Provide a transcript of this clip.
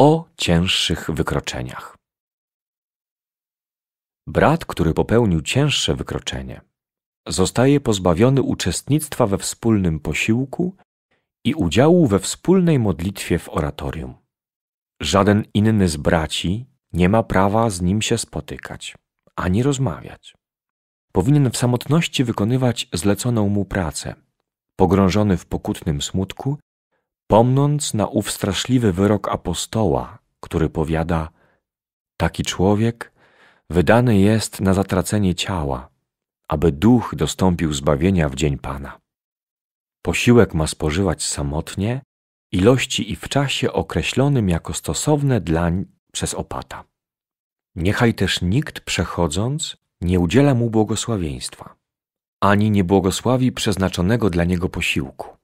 o cięższych wykroczeniach. Brat, który popełnił cięższe wykroczenie, zostaje pozbawiony uczestnictwa we wspólnym posiłku i udziału we wspólnej modlitwie w oratorium. Żaden inny z braci nie ma prawa z nim się spotykać ani rozmawiać. Powinien w samotności wykonywać zleconą mu pracę, pogrążony w pokutnym smutku Pomnąc na ów straszliwy wyrok apostoła, który powiada: Taki człowiek wydany jest na zatracenie ciała, aby duch dostąpił zbawienia w dzień Pana. Posiłek ma spożywać samotnie, ilości i w czasie określonym jako stosowne dlań przez opata. Niechaj też nikt przechodząc nie udziela mu błogosławieństwa, ani nie błogosławi przeznaczonego dla niego posiłku.